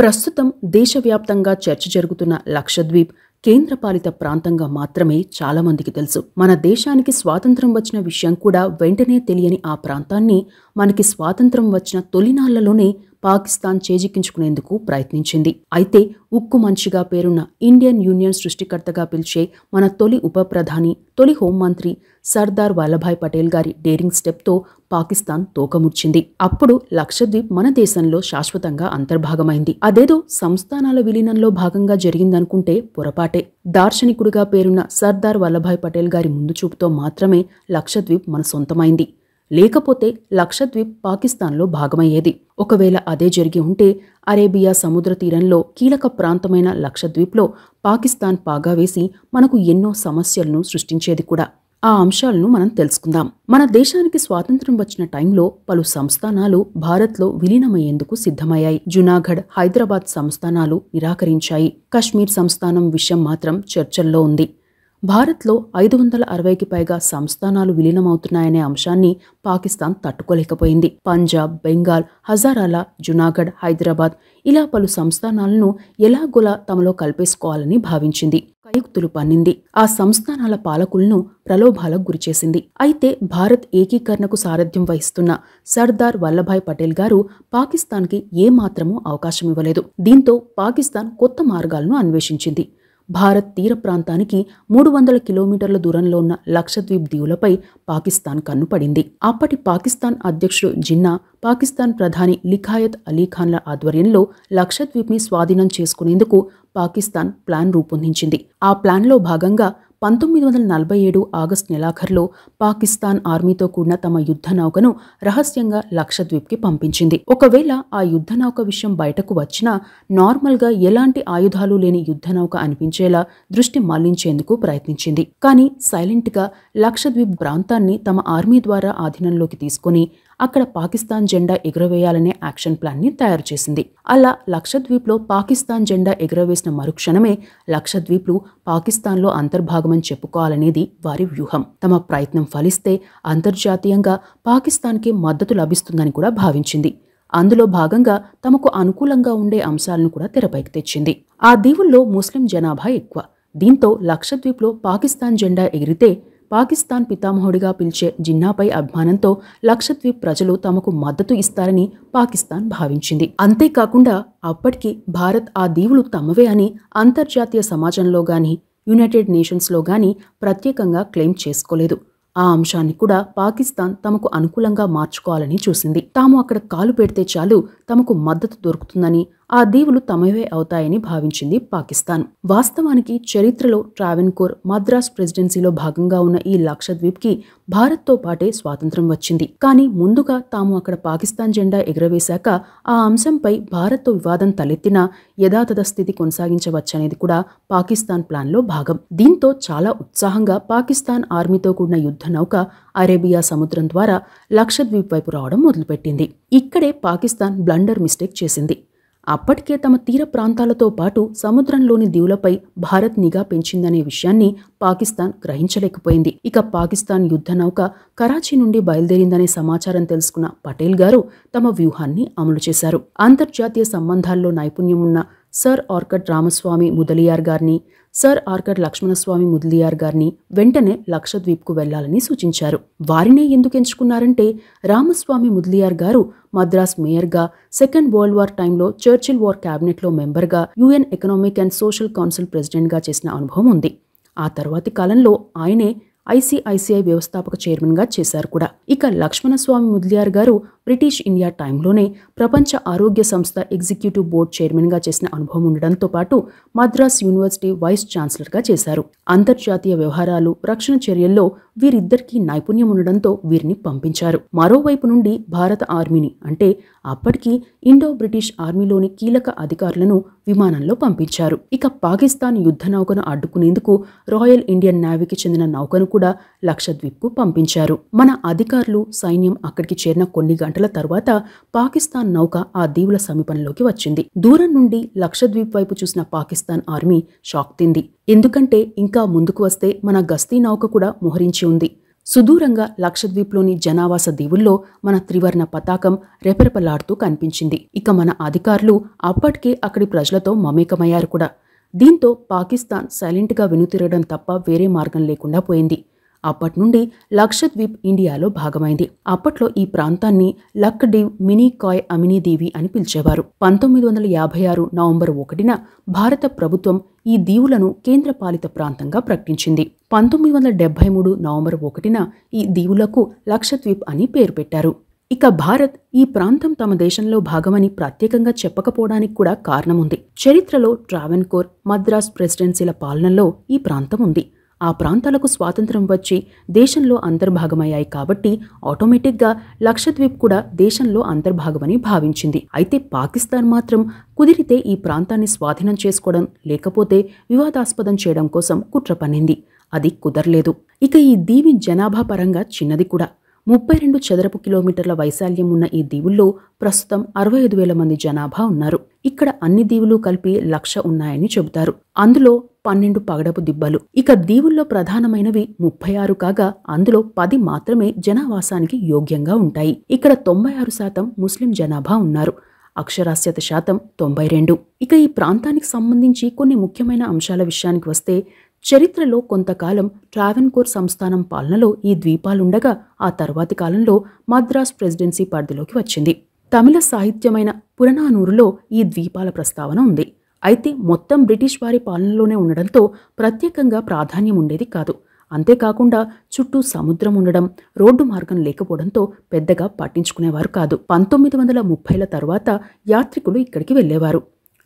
ప్రస్తుతం దేశవ్యాప్తంగా చర్చ జరుగుతున్న లక్షద్వీప్ కేంద్రపాలిత ప్రాంతంగా మాత్రమే చాలామందికి తెలుసు మన దేశానికి స్వాతంత్రం వచ్చిన విషయం కూడా వెంటనే తెలియని ఆ ప్రాంతాన్ని మనకి స్వాతంత్రం వచ్చిన తొలినాళ్లలోనే పాకిస్తాన్ చేజిక్కించుకునేందుకు ప్రయత్నించింది అయితే ఉక్కు మంచిగా పేరున్న ఇండియన్ యూనియన్ సృష్టికర్తగా పిలిచే మన తొలి ఉప ప్రధాని తొలి హోంమంత్రి సర్దార్ వల్లభాయ్ పటేల్ గారి డేరింగ్ స్టెప్తో పాకిస్తాన్ తోకముర్చింది అప్పుడు లక్షద్వీప్ మన దేశంలో శాశ్వతంగా అంతర్భాగమైంది అదేదో సంస్థానాల విలీనంలో భాగంగా జరిగిందనుకుంటే పొరపాటే దార్శనికుడిగా పేరున్న సర్దార్ వల్లభాయ్ పటేల్ గారి చూపుతో మాత్రమే లక్షద్వీప్ మన సొంతమైంది లేకపోతే లక్షద్వీప్ పాకిస్తాన్లో భాగమయ్యేది ఒకవేళ అదే జరిగి ఉంటే అరేబియా సముద్ర తీరంలో కీలక ప్రాంతమైన లక్షద్వీప్లో పాకిస్తాన్ పాగా వేసి మనకు ఎన్నో సమస్యలను సృష్టించేది కూడా ఆ అంశాలను మనం తెలుసుకుందాం మన దేశానికి స్వాతంత్రం వచ్చిన టైంలో పలు సంస్థానాలు భారత్లో విలీనమయ్యేందుకు సిద్ధమయ్యాయి జునాగఢ్ హైదరాబాద్ సంస్థానాలు నిరాకరించాయి కశ్మీర్ సంస్థానం విషయం మాత్రం చర్చల్లో ఉంది భారత్లో ఐదు వందల అరవైకి పైగా సంస్థానాలు విలీనమవుతున్నాయనే అంశాన్ని పాకిస్తాన్ తట్టుకోలేకపోయింది పంజాబ్ బెంగాల్ హజారాలా జునాగఢ్ హైదరాబాద్ ఇలా పలు సంస్థానాలను ఎలాగోలా తమలో కల్పేసుకోవాలని భావించింది కయుక్తులు పన్నింది ఆ సంస్థానాల పాలకులను ప్రలోభాలకు గురిచేసింది అయితే భారత్ ఏకీకరణకు సారథ్యం వహిస్తున్న సర్దార్ వల్లభాయ్ పటేల్ గారు పాకిస్తాన్కి ఏమాత్రమూ అవకాశం ఇవ్వలేదు దీంతో పాకిస్తాన్ కొత్త మార్గాలను అన్వేషించింది భారత్ తీర ప్రాంతానికి మూడు వందల కిలోమీటర్ల దూరంలో ఉన్న లక్షద్వీప్ దీవులపై పాకిస్తాన్ కన్నుపడింది అప్పటి పాకిస్తాన్ అధ్యక్షుడు జిన్నా పాకిస్తాన్ ప్రధాని లిఖాయత్ అలీఖాన్ల ఆధ్వర్యంలో లక్షద్వీప్ని స్వాధీనం చేసుకునేందుకు పాకిస్తాన్ ప్లాన్ రూపొందించింది ఆ ప్లాన్లో భాగంగా పంతొమ్మిది వందల నలభై ఏడు ఆగస్టు నెలాఖరులో పాకిస్తాన్ ఆర్మీతో కూడిన తమ యుద్ధ నౌకను రహస్యంగా లక్షద్వీప్కి పంపించింది ఒకవేళ ఆ యుద్ధ నౌక విషయం బయటకు వచ్చినా నార్మల్గా ఎలాంటి ఆయుధాలు లేని యుద్ధ నౌక అనిపించేలా దృష్టి మళ్లించేందుకు ప్రయత్నించింది కానీ సైలెంట్గా లక్షద్వీప్ ప్రాంతాన్ని తమ ఆర్మీ ద్వారా ఆధీనంలోకి తీసుకుని అక్కడ పాకిస్తాన్ జెండా ఎగురవేయాలనే యాక్షన్ ప్లాన్ని తయారు చేసింది అలా లక్షద్వీప్లో పాకిస్తాన్ జెండా ఎగురవేసిన మరుక్షణమే లక్షద్వీప్లు పాకిస్తాన్లో అంతర్భాగమని చెప్పుకోవాలనేది వారి వ్యూహం తమ ప్రయత్నం ఫలిస్తే అంతర్జాతీయంగా పాకిస్తాన్కి మద్దతు లభిస్తుందని కూడా భావించింది అందులో భాగంగా తమకు అనుకూలంగా ఉండే అంశాలను కూడా తెరపైకి తెచ్చింది ఆ దీవుల్లో ముస్లిం జనాభా ఎక్కువ దీంతో లక్షద్వీప్లో పాకిస్తాన్ జెండా ఎగిరితే పాకిస్తాన్ పితామహుడిగా పిలిచే జిన్నాపై అభిమానంతో లక్షద్వీప్ ప్రజలు తమకు మద్దతు ఇస్తారని పాకిస్తాన్ భావించింది అంతేకాకుండా అప్పటికి భారత్ ఆ దీవులు తమవే అని అంతర్జాతీయ సమాజంలో గాని యునైటెడ్ నేషన్స్లో గాని ప్రత్యేకంగా క్లెయిమ్ చేసుకోలేదు ఆ అంశాన్ని కూడా పాకిస్తాన్ తమకు అనుకూలంగా మార్చుకోవాలని చూసింది తాము అక్కడ కాలు పెడితే చాలు తమకు మద్దతు దొరుకుతుందని ఆ దీవులు తమవే అవుతాయని భావించింది పాకిస్తాన్ వాస్తవానికి చరిత్రలో ట్రావెన్కోర్ మద్రాస్ ప్రెసిడెన్సీలో భాగంగా ఉన్న ఈ లక్షద్వీప్కి భారత్తో పాటే స్వాతంత్రం వచ్చింది కానీ ముందుగా తాము అక్కడ పాకిస్తాన్ జెండా ఎగురవేశాక ఆ అంశంపై భారత్తో వివాదం తలెత్తినా యథాతథ స్థితి కొనసాగించవచ్చనేది కూడా పాకిస్తాన్ ప్లాన్లో భాగం దీంతో చాలా ఉత్సాహంగా పాకిస్తాన్ ఆర్మీతో కూడిన యుద్ధ నౌక అరేబియా సముద్రం ద్వారా లక్షద్వీప్ వైపు రావడం మొదలుపెట్టింది ఇక్కడే పాకిస్తాన్ బ్లండర్ మిస్టేక్ చేసింది అప్పటికే తమ తీర ప్రాంతాలతో పాటు సముద్రంలోని దీవులపై భారత్ నిఘా పెంచిందనే విషయాన్ని పాకిస్తాన్ గ్రహించలేకపోయింది ఇక పాకిస్తాన్ యుద్ధ నౌక కరాచీ నుండి బయలుదేరిందనే సమాచారం తెలుసుకున్న పటేల్ గారు తమ వ్యూహాన్ని అమలు చేశారు అంతర్జాతీయ సంబంధాల్లో నైపుణ్యం ఉన్న సర్ ఆర్కట్ రామస్వామి ముదలియార్ గారిని సర్ ఆర్కట్ లక్ష్మణస్వామి ముదలియార్ గారిని వెంటనే లక్షద్వీప్కు వెళ్లాలని సూచించారు వారినే ఎందుకు ఎంచుకున్నారంటే రామస్వామి ముదలియార్ గారు మద్రాస్ మేయర్గా సెకండ్ వరల్డ్ వార్ టైంలో చర్చిల్ వార్ క్యాబినెట్లో మెంబర్గా UN economic and social council ప్రెసిడెంట్గా చేసిన అనుభవం ఉంది ఆ తర్వాతి కాలంలో ఆయనే ఐసీఐసీఐ వ్యవస్థాపక చైర్మన్గా చేశారు కూడా ఇక లక్ష్మణస్వామి ముద్లియార్ గారు బ్రిటిష్ ఇండియా టైంలోనే ప్రపంచ ఆరోగ్య సంస్థ ఎగ్జిక్యూటివ్ బోర్డు చైర్మన్గా చేసిన అనుభవం ఉండడంతో పాటు మద్రాస్ యూనివర్సిటీ వైస్ ఛాన్సలర్గా చేశారు అంతర్జాతీయ వ్యవహారాలు రక్షణ చర్యల్లో వీరిద్దరికీ నైపుణ్యం ఉండడంతో వీరిని పంపించారు మరోవైపు నుండి భారత ఆర్మీని అంటే అప్పటికి ఇండో బ్రిటిష్ ఆర్మీలోని కీలక అధికారులను విమానంలో పంపించారు ఇక పాకిస్తాన్ యుద్ధ నౌకను అడ్డుకునేందుకు రాయల్ ఇండియన్ నేవీకి చెందిన నౌకను కూడా లక్షద్వీప్కు పంపించారు మన అధికారులు సైన్యం అక్కడికి చేరిన కొన్ని గంటల తర్వాత పాకిస్తాన్ నౌక ఆ దీవుల సమీపంలోకి వచ్చింది దూరం నుండి లక్షద్వీప్ వైపు చూసిన పాకిస్తాన్ ఆర్మీ షాక్ తింది ఎందుకంటే ఇంకా ముందుకు వస్తే మన గస్తీ నౌక కూడా మోహరించి ఉంది సుదూరంగా లక్షద్వీప్లోని జనావాస దీవుల్లో మన త్రివర్ణ పతాకం రెపరెపలాడుతూ కనిపించింది ఇక మన అధికారులు అప్పటికే అక్కడి ప్రజలతో మమేకమయ్యారు కూడా దీంతో పాకిస్తాన్ సైలెంట్గా వెనుతిరగడం తప్ప వేరే మార్గం లేకుండా పోయింది అప్పటి నుండి లక్షద్వీప్ ఇండియాలో భాగమైంది అప్పట్లో ఈ ప్రాంతాన్ని Laccadive Minicoy Amindivi అని పిలిచేవారు పంతొమ్మిది వందల యాభై ఆరు నవంబర్ ఒకటిన భారత ప్రభుత్వం ఈ దీవులను కేంద్రపాలిత ప్రాంతంగా ప్రకటించింది పంతొమ్మిది వందల డెబ్బై మూడు నవంబర్ ఒకటిన ఈ దీవులకు లక్షద్వీప్ అని పేరు పెట్టారు ఇక భారత్ ఈ ప్రాంతం తమ దేశంలో భాగమని ప్రత్యేకంగా చెప్పకపోవడానికి కూడా కారణముంది చరిత్రలో ట్రావెన్కోర్ మద్రాస్ ప్రెసిడెన్సీల పాలనలో ఈ ప్రాంతం ఉంది ఆ ప్రాంతాలకు స్వాతంత్రం వచ్చి దేశంలో అంతర్భాగమయ్యాయి కాబట్టి ఆటోమేటిక్గా లక్షద్వీప్ కూడా దేశంలో అంతర్భాగమని భావించింది అయితే పాకిస్తాన్ మాత్రం కుదిరితే ఈ ప్రాంతాన్ని స్వాధీనం చేసుకోవడం లేకపోతే వివాదాస్పదం చేయడం కోసం కుట్ర పన్నింది అది కుదరలేదు ఇక ఈ దీవి జనాభా పరంగా చిన్నది కూడా ముప్పై రెండు చదరపు కిలోమీటర్ల వైశాల్యం ఉన్న ఈ దీవుల్లో ప్రస్తుతం అరవై ఐదు వేల మంది జనాభా ఉన్నారు ఇక్కడ అన్ని దీవులు కలిపి లక్ష ఉన్నాయని చెబుతారు అందులో పన్నెండు పగడపు దిబ్బలు ఇక దీవుల్లో ప్రధానమైనవి ముప్పై ఆరు కాగా అందులో పది మాత్రమే జనావాసానికి యోగ్యంగా ఉంటాయి ఇక్కడ తొంభై ఆరు శాతం ముస్లిం జనాభా ఉన్నారు అక్షరాస్యత శాతం తొంభై రెండు ఇక ఈ ప్రాంతానికి సంబంధించి కొన్ని ముఖ్యమైన అంశాల విషయానికి వస్తే చరిత్రలో కొంతకాలం ట్రావెన్కోర్ సంస్థానం పాలనలో ఈ ద్వీపాలుండగా ఆ తర్వాతి కాలంలో మద్రాస్ ప్రెసిడెన్సీ పరిధిలోకి వచ్చింది తమిళ సాహిత్యమైన పురనానూరులో ఈ ద్వీపాల ప్రస్తావన ఉంది అయితే మొత్తం బ్రిటిష్ వారి పాలనలోనే ఉండడంతో ప్రత్యేకంగా ప్రాధాన్యం ఉండేది కాదు అంతేకాకుండా చుట్టూ సముద్రం ఉండడం రోడ్డు మార్గం లేకపోవడంతో పెద్దగా పట్టించుకునేవారు కాదు పంతొమ్మిది వందల ముప్పైల తర్వాత యాత్రికులు ఇక్కడికి వెళ్లేవారు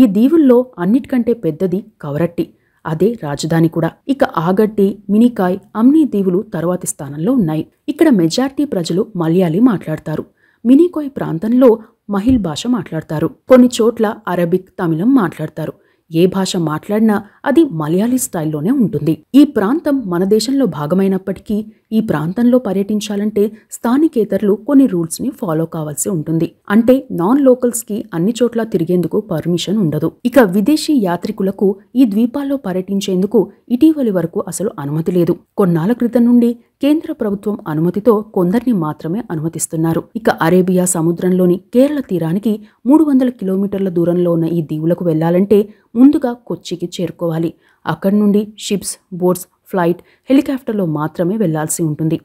ఈ దీవుల్లో అన్నిటికంటే పెద్దది కవరట్టి అదే రాజధాని కూడా ఇక ఆగట్టి మినికాయ్ అమ్ని దీవులు తర్వాతి స్థానంలో ఉన్నాయి ఇక్కడ మెజార్టీ ప్రజలు మలయాళీ మాట్లాడతారు మినికాయ్ ప్రాంతంలో మహిళ భాష మాట్లాడతారు కొన్ని చోట్ల అరబిక్ తమిళం మాట్లాడతారు ఏ భాష మాట్లాడినా అది మలయాళీ స్టైల్లోనే ఉంటుంది ఈ ప్రాంతం మన దేశంలో భాగమైనప్పటికీ ఈ ప్రాంతంలో పర్యటించాలంటే స్థానికేతరులు కొన్ని రూల్స్ని ఫాలో కావాల్సి ఉంటుంది అంటే నాన్ లోకల్స్కి అన్ని చోట్ల తిరిగేందుకు పర్మిషన్ ఉండదు ఇక విదేశీ యాత్రికులకు ఈ ద్వీపాల్లో పర్యటించేందుకు ఇటీవలి వరకు అసలు అనుమతి లేదు కొన్నాళ్ల క్రితం నుండి కేంద్ర ప్రభుత్వం అనుమతితో కొందరిని మాత్రమే అనుమతిస్తున్నారు ఇక అరేబియా సముద్రంలోని కేరళ తీరానికి మూడు వందల కిలోమీటర్ల దూరంలో ఉన్న ఈ దీవులకు వెళ్లాలంటే ముందుగా కొచ్చికి చేరుకోవాలి అక్కడి నుండి షిప్స్ బోట్స్ ఫ్లైట్ హెలికాప్టర్లో మాత్రమే వెళ్లాల్సి ఉంటుంది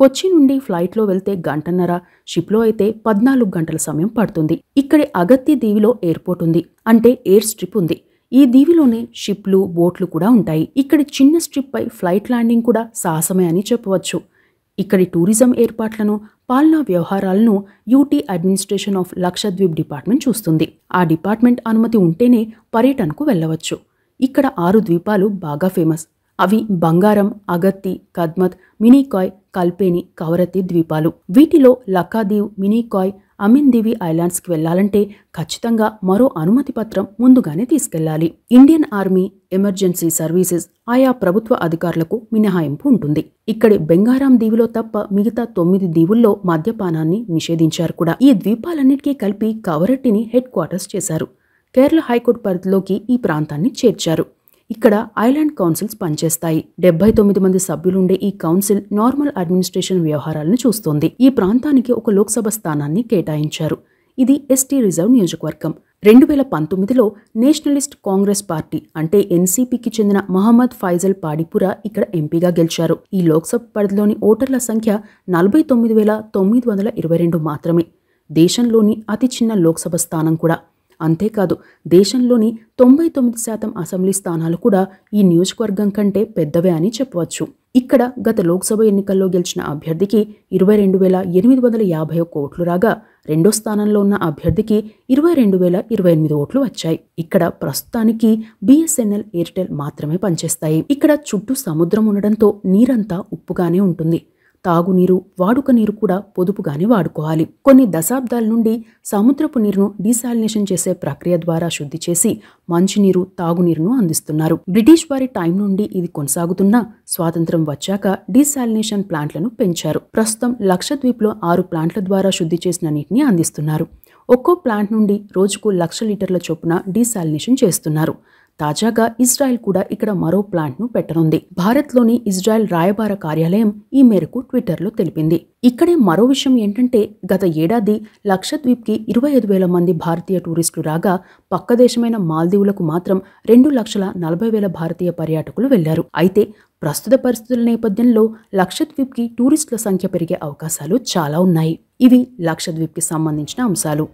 కొచ్చి నుండి ఫ్లైట్లో వెళ్తే గంటన్నర షిప్లో అయితే పద్నాలుగు గంటల సమయం పడుతుంది ఇక్కడి అగత్తి దీవిలో ఎయిర్పోర్ట్ ఉంది అంటే ఎయిర్ స్ట్రిప్ ఉంది ఈ దీవిలోనే షిప్లు బోట్లు కూడా ఉంటాయి ఇక్కడి చిన్న స్ట్రిప్పై ఫ్లైట్ ల్యాండింగ్ కూడా సాహసమే అని చెప్పవచ్చు ఇక్కడి టూరిజం ఏర్పాట్లను పాలనా వ్యవహారాలను UT administration of Lakshadweep department చూస్తుంది ఆ డిపార్ట్మెంట్ అనుమతి ఉంటేనే పర్యటనకు వెళ్ళవచ్చు ఇక్కడ ఆరు ద్వీపాలు బాగా ఫేమస్ అవి బంగారం అగత్తి కద్మత్ మినీకాయ్ కల్పేని కవరతి ద్వీపాలు వీటిలో లక్కాదీవ్ మినీకాయ్ అమిన్దివి ఐలాండ్స్కి వెళ్లాలంటే ఖచ్చితంగా మరో అనుమతి పత్రం ముందుగానే తీసుకెళ్లాలి ఇండియన్ ఆర్మీ ఎమర్జెన్సీ సర్వీసెస్ ఆయా ప్రభుత్వ అధికారులకు మినహాయింపు ఉంటుంది ఇక్కడి బెంగారాం దీవిలో తప్ప మిగతా తొమ్మిది దీవుల్లో మద్యపానాన్ని నిషేధించారు కూడా ఈ ద్వీపాలన్నిటికీ కలిపి కవరట్టిని హెడ్ క్వార్టర్స్ చేశారు కేరళ హైకోర్టు పరిధిలోకి ఈ ప్రాంతాన్ని చేర్చారు ఇక్కడ ఐలాండ్ కౌన్సిల్స్ పనిచేస్తాయి డెబ్బై తొమ్మిది మంది సభ్యులుండే ఈ కౌన్సిల్ నార్మల్ అడ్మినిస్ట్రేషన్ వ్యవహారాలను చూస్తోంది ఈ ప్రాంతానికి ఒక లోక్సభ స్థానాన్ని కేటాయించారు ఇది ఎస్టీ రిజర్వ్ నియోజకవర్గం రెండు వేల పంతొమ్మిదిలో నేషనలిస్ట్ కాంగ్రెస్ పార్టీ అంటే ఎన్సీపీకి చెందిన మహమ్మద్ ఫైజల్ పాడిపుర ఇక్కడ ఎంపీగా గెలిచారు ఈ లోక్సభ పరిధిలోని ఓటర్ల సంఖ్య నలభై తొమ్మిది వేల తొమ్మిది వందల ఇరవై రెండు మాత్రమే దేశంలోని అతి చిన్న లోక్సభ స్థానం కూడా అంతేకాదు దేశంలోని తొంభై తొమ్మిది శాతం అసెంబ్లీ స్థానాలు కూడా ఈ నియోజకవర్గం కంటే పెద్దవే అని చెప్పవచ్చు ఇక్కడ గత లోక్సభ ఎన్నికల్లో గెలిచిన అభ్యర్థికి ఇరవై రెండు వేల ఎనిమిది వందల యాభై ఒక్క ఓట్లు రాగా రెండో స్థానంలో ఉన్న అభ్యర్థికి ఇరవై రెండు వేల ఇరవై ఎనిమిది ఓట్లు వచ్చాయి ఇక్కడ ప్రస్తుతానికి బిఎస్ఎన్ఎల్ ఎయిర్టెల్ మాత్రమే పనిచేస్తాయి ఇక్కడ చుట్టూ సముద్రం ఉండడంతో నీరంతా ఉప్పుగానే ఉంటుంది తాగునీరు వాడుక నీరు కూడా పొదుపుగానే వాడుకోవాలి కొన్ని దశాబ్దాల నుండి సముద్రపు నీరును డీసాలినేషన్ చేసే ప్రక్రియ ద్వారా శుద్ధి చేసి మంచినీరు తాగునీరును అందిస్తున్నారు బ్రిటిష్ వారి టైం నుండి ఇది కొనసాగుతున్నా స్వాతంత్రం వచ్చాక డీసాలినేషన్ ప్లాంట్లను పెంచారు ప్రస్తుతం లక్షద్వీప్లో ఆరు ప్లాంట్ల ద్వారా శుద్ధి చేసిన నీటిని అందిస్తున్నారు ఒక్కో ప్లాంట్ నుండి రోజుకు లక్ష లీటర్ల చొప్పున డీసాలినేషన్ చేస్తున్నారు తాజాగా ఇజ్రాయెల్ కూడా ఇక్కడ మరో ప్లాంట్ను పెట్టనుంది భారత్లోని ఇజ్రాయెల్ రాయబార కార్యాలయం ఈ మేరకు ట్విట్టర్లో తెలిపింది ఇక్కడే మరో విషయం ఏంటంటే గత ఏడాది లక్షద్వీప్కి ఇరవై ఐదు వేల మంది భారతీయ టూరిస్టులు రాగా పక్క దేశమైన మాల్దీవులకు మాత్రం రెండు లక్షల నలభై వేల భారతీయ పర్యాటకులు వెళ్లారు అయితే ప్రస్తుత పరిస్థితుల నేపథ్యంలో లక్షద్వీప్కి టూరిస్టుల సంఖ్య పెరిగే అవకాశాలు చాలా ఉన్నాయి ఇవి లక్షద్వీప్కి సంబంధించిన అంశాలు